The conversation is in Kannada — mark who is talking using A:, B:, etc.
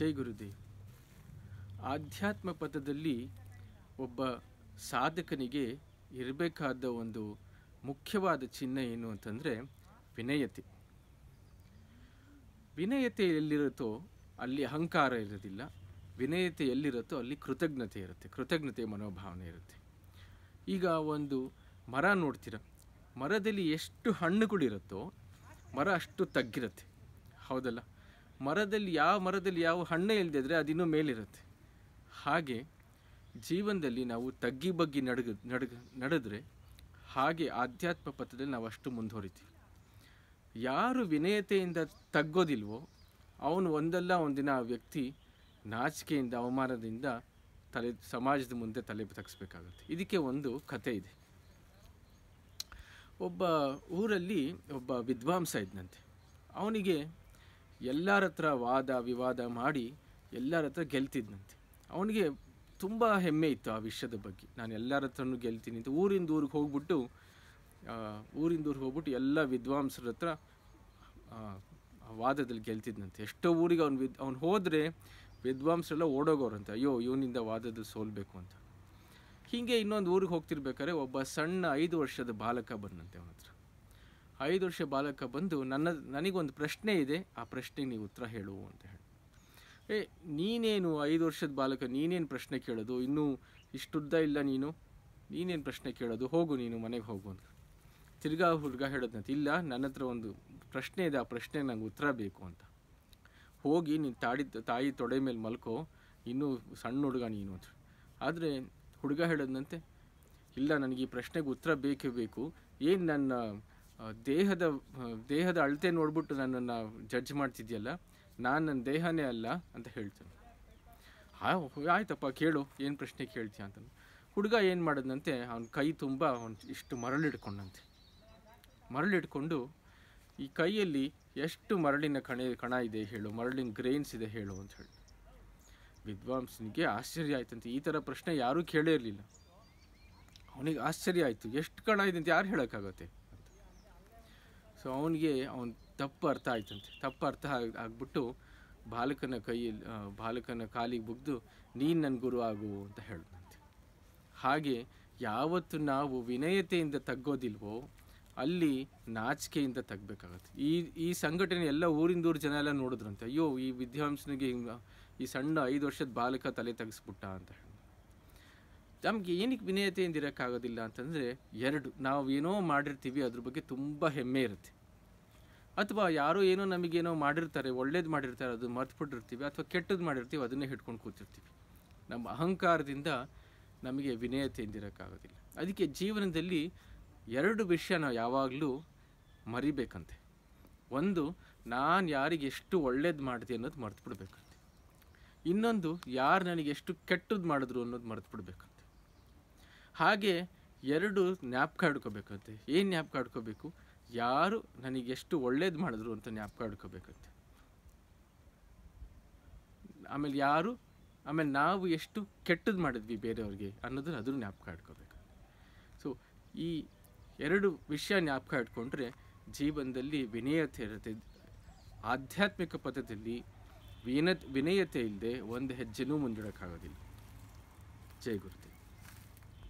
A: ಜೈ ಗುರುದೇವ್ ಆಧ್ಯಾತ್ಮ ಪಥದಲ್ಲಿ ಒಬ್ಬ ಸಾಧಕನಿಗೆ ಇರಬೇಕಾದ ಒಂದು ಮುಖ್ಯವಾದ ಚಿಹ್ನೆ ಏನು ಅಂತಂದರೆ ವಿನಯತೆ ವಿನಯತೆ ಎಲ್ಲಿರುತ್ತೋ ಅಲ್ಲಿ ಅಹಂಕಾರ ಇರೋದಿಲ್ಲ ವಿನಯತೆ ಎಲ್ಲಿರುತ್ತೋ ಅಲ್ಲಿ ಕೃತಜ್ಞತೆ ಇರುತ್ತೆ ಕೃತಜ್ಞತೆ ಮನೋಭಾವನೆ ಇರುತ್ತೆ ಈಗ ಒಂದು ಮರ ನೋಡ್ತೀರ ಮರದಲ್ಲಿ ಎಷ್ಟು ಹಣ್ಣುಗಳಿರುತ್ತೋ ಮರ ಅಷ್ಟು ತಗ್ಗಿರುತ್ತೆ ಹೌದಲ್ಲ ಮರದಲ್ಲಿ ಯಾವ ಮರದಲ್ಲಿ ಯಾವ ಹಣ್ಣು ಇಲ್ಲದಿದ್ರೆ ಅದಿನ್ನೂ ಮೇಲಿರುತ್ತೆ ಹಾಗೆ ಜೀವನದಲ್ಲಿ ನಾವು ತಗ್ಗಿ ಬಗ್ಗಿ ನಡಗ ನಡಗ ನಡೆದ್ರೆ ಹಾಗೆ ಆಧ್ಯಾತ್ಮ ಪಥದಲ್ಲಿ ನಾವು ಅಷ್ಟು ಮುಂದುವರಿತೀವಿ ಯಾರು ವಿನಯತೆಯಿಂದ ತಗ್ಗೋದಿಲ್ವೋ ಅವನು ಒಂದಲ್ಲ ಒಂದಿನ ಆ ವ್ಯಕ್ತಿ ನಾಚಿಕೆಯಿಂದ ಅವಮಾನದಿಂದ ತಲೆ ಸಮಾಜದ ಮುಂದೆ ತಲೆ ತಗ್ಸ್ಬೇಕಾಗುತ್ತೆ ಇದಕ್ಕೆ ಒಂದು ಕತೆ ಇದೆ ಒಬ್ಬ ಊರಲ್ಲಿ ಒಬ್ಬ ವಿದ್ವಾಂಸ ಇದ್ದನಂತೆ ಅವನಿಗೆ ಎಲ್ಲರ ಹತ್ರ ವಾದ ವಿವಾದ ಮಾಡಿ ಎಲ್ಲರ ಹತ್ರ ಗೆಲ್ತಿದ್ನಂತೆ ಅವನಿಗೆ ತುಂಬ ಹೆಮ್ಮೆ ಇತ್ತು ಆ ವಿಷಯದ ಬಗ್ಗೆ ನಾನು ಎಲ್ಲರ ಹತ್ರನು ಗೆಲ್ತೀನಿ ಅಂತ ಊರಿಂದ ಊರಿಗೆ ಹೋಗ್ಬಿಟ್ಟು ಊರಿಂದ ಊರಿಗೆ ಹೋಗ್ಬಿಟ್ಟು ಎಲ್ಲ ವಿದ್ವಾಂಸರ ಹತ್ರ ವಾದದಲ್ಲಿ ಗೆಲ್ತಿದ್ನಂತೆ ಎಷ್ಟೋ ಊರಿಗೆ ಅವ್ನು ವಿದ್ ಅವ್ನು ಹೋದರೆ ವಿದ್ವಾಂಸರೆಲ್ಲ ಓಡೋಗೋರಂತೆ ಅಯ್ಯೋ ಇವನಿಂದ ವಾದದ ಸೋಲ್ಬೇಕು ಅಂತ ಹೀಗೆ ಇನ್ನೊಂದು ಊರಿಗೆ ಹೋಗ್ತಿರ್ಬೇಕಾದ್ರೆ ಒಬ್ಬ ಸಣ್ಣ ಐದು ವರ್ಷದ ಬಾಲಕ ಬಂದಂತೆ ಅವನ ಹತ್ರ ಐದು ವರ್ಷ ಬಾಲಕ ಬಂದು ನನ್ನ ನನಗೊಂದು ಪ್ರಶ್ನೆ ಇದೆ ಆ ಪ್ರಶ್ನೆಗೆ ನೀವು ಉತ್ತರ ಹೇಳು ಅಂತ ಹೇಳಿ ಏ ನೀನೇನು ಐದು ವರ್ಷದ ಬಾಲಕ ನೀನೇನು ಪ್ರಶ್ನೆ ಕೇಳೋದು ಇನ್ನೂ ಇಷ್ಟುದ್ದ ಇಲ್ಲ ನೀನು ನೀನೇನು ಪ್ರಶ್ನೆ ಕೇಳೋದು ಹೋಗು ನೀನು ಮನೆಗೆ ಹೋಗು ಅಂತ ತಿರ್ಗಾ ಹುಡುಗ ಹೇಳೋದಂತ ಇಲ್ಲ ನನ್ನ ಹತ್ರ ಒಂದು ಪ್ರಶ್ನೆ ಇದೆ ಆ ಪ್ರಶ್ನೆಗೆ ನಂಗೆ ಉತ್ತರ ಬೇಕು ಅಂತ ಹೋಗಿ ನೀನು ತಾಡಿ ತಾಯಿ ತೊಡೆ ಮೇಲೆ ಮಲ್ಕೋ ಇನ್ನೂ ಸಣ್ಣ ಹುಡುಗ ನೀನು ಅಂತ ಆದರೆ ಹುಡುಗ ಹೇಳೋದಂತೆ ಇಲ್ಲ ನನಗೆ ಈ ಪ್ರಶ್ನೆಗೆ ಉತ್ತರ ಬೇಕೇ ಬೇಕು ಏನು ನನ್ನ ದೇಹದ ದೇಹದ ಅಳತೆ ನೋಡ್ಬಿಟ್ಟು ನನ್ನನ್ನು ಜಡ್ಜ್ ಮಾಡ್ತಿದ್ಯಲ್ಲ ನಾನು ನನ್ನ ದೇಹನೇ ಅಲ್ಲ ಅಂತ ಹೇಳ್ತಾನೆ ಆ ಆಯ್ತಪ್ಪ ಕೇಳು ಏನು ಪ್ರಶ್ನೆ ಕೇಳ್ತೀಯ ಅಂತ ಹುಡುಗ ಏನು ಮಾಡಿದಂತೆ ಅವನ ಕೈ ತುಂಬ ಅವನು ಇಷ್ಟು ಮರಳಿಡ್ಕೊಂಡಂತೆ ಮರಳಿಡ್ಕೊಂಡು ಈ ಕೈಯಲ್ಲಿ ಎಷ್ಟು ಮರಳಿನ ಕಣ ಕಣ ಇದೆ ಹೇಳು ಮರಳಿನ ಗ್ರೇನ್ಸ್ ಇದೆ ಹೇಳು ಅಂತ ಹೇಳಿ ವಿದ್ವಾಂಸನಿಗೆ ಆಶ್ಚರ್ಯ ಆಯ್ತಂತೆ ಈ ಥರ ಪ್ರಶ್ನೆ ಯಾರೂ ಕೇಳೇ ಇರಲಿಲ್ಲ ಅವನಿಗೆ ಆಶ್ಚರ್ಯ ಆಯಿತು ಎಷ್ಟು ಕಣ ಇದೆ ಅಂತ ಯಾರು ಹೇಳೋಕ್ಕಾಗತ್ತೆ ಸೊ ಅವನಿಗೆ ಅವನು ತಪ್ಪು ಅರ್ಥ ಆಯ್ತಂತೆ ತಪ್ಪು ಅರ್ಥ ಆಗಿಬಿಟ್ಟು ಬಾಲಕನ ಕೈಯಲ್ಲಿ ಬಾಲಕನ ಕಾಲಿಗೆ ಬುಗ್ದು ನೀನು ನನ್ನ ಗುರು ಆಗು ಅಂತ ಹೇಳಿದಂತೆ ಹಾಗೆ ಯಾವತ್ತು ನಾವು ವಿನಯತೆಯಿಂದ ತಗ್ಗೋದಿಲ್ವೋ ಅಲ್ಲಿ ನಾಚಿಕೆಯಿಂದ ತಗ್ಬೇಕಾಗುತ್ತೆ ಈ ಈ ಸಂಘಟನೆ ಎಲ್ಲ ಊರಿಂದೂರು ಜನ ಎಲ್ಲ ನೋಡಿದ್ರಂತೆ ಅಯ್ಯೋ ಈ ವಿದ್ಯಾಂಸನಿಗೆ ಹಿಂಗೆ ಈ ಸಣ್ಣ ಐದು ವರ್ಷದ ಬಾಲಕ ತಲೆ ತೆಗೆಸ್ಬಿಟ್ಟ ಅಂತ ಹೇಳಿ ನಮಗೆ ಏನಕ್ಕೆ ವಿನಯತೆ ಎಂದಿರೋಕ್ಕಾಗೋದಿಲ್ಲ ಅಂತಂದರೆ ಎರಡು ನಾವು ಏನೋ ಮಾಡಿರ್ತೀವಿ ಅದ್ರ ಬಗ್ಗೆ ತುಂಬ ಹೆಮ್ಮೆ ಇರುತ್ತೆ ಅಥವಾ ಯಾರೋ ಏನೋ ನಮಗೇನೋ ಮಾಡಿರ್ತಾರೆ ಒಳ್ಳೇದು ಮಾಡಿರ್ತಾರೆ ಅದು ಬಿಟ್ಟಿರ್ತೀವಿ ಅಥವಾ ಕೆಟ್ಟದ್ದು ಮಾಡಿರ್ತೀವಿ ಅದನ್ನೇ ಹಿಡ್ಕೊಂಡು ಕೂತಿರ್ತೀವಿ ನಮ್ಮ ಅಹಂಕಾರದಿಂದ ನಮಗೆ ವಿನಯತೆ ಎಂದಿರೋಕ್ಕಾಗೋದಿಲ್ಲ ಅದಕ್ಕೆ ಜೀವನದಲ್ಲಿ ಎರಡು ವಿಷಯ ನಾವು ಯಾವಾಗಲೂ ಮರಿಬೇಕಂತೆ ಒಂದು ನಾನು ಯಾರಿಗೆ ಎಷ್ಟು ಒಳ್ಳೇದು ಮಾಡಿದೆ ಅನ್ನೋದು ಮರ್ತು ಬಿಡ್ಬೇಕಂತೆ ಇನ್ನೊಂದು ಯಾರು ನನಗೆ ಎಷ್ಟು ಕೆಟ್ಟದ್ದು ಮಾಡಿದ್ರು ಅನ್ನೋದು ಮರೆತು ಬಿಡ್ಬೇಕಂತೆ ಹಾಗೆ ಎರಡು ಜ್ಞಾಪಕ ಹಿಡ್ಕೋಬೇಕಂತೆ ಏನು ಜ್ಞಾಪಕ ಇಡ್ಕೋಬೇಕು ಯಾರು ಎಷ್ಟು ಒಳ್ಳೇದು ಮಾಡಿದ್ರು ಅಂತ ಜ್ಞಾಪಕ ಇಡ್ಕೋಬೇಕಂತೆ ಆಮೇಲೆ ಯಾರು ಆಮೇಲೆ ನಾವು ಎಷ್ಟು ಕೆಟ್ಟದ್ದು ಮಾಡಿದ್ವಿ ಬೇರೆಯವ್ರಿಗೆ ಅನ್ನೋದನ್ನು ಅದ್ರ ಜ್ಞಾಪಕ ಹಿಡ್ಕೋಬೇಕು ಸೊ ಈ ಎರಡು ವಿಷಯ ಜ್ಞಾಪಕ ಇಟ್ಕೊಂಡ್ರೆ ಜೀವನದಲ್ಲಿ ವಿನಯತೆ ಇರುತ್ತೆ ಆಧ್ಯಾತ್ಮಿಕ ಪಥದಲ್ಲಿ ವಿನ ವಿನಯತೆ ಇಲ್ಲದೆ ಒಂದು ಹೆಜ್ಜೆನೂ ಮುಂದಿಡೋಕ್ಕಾಗೋದಿಲ್ಲ ಜೈ ಗುರುತೆ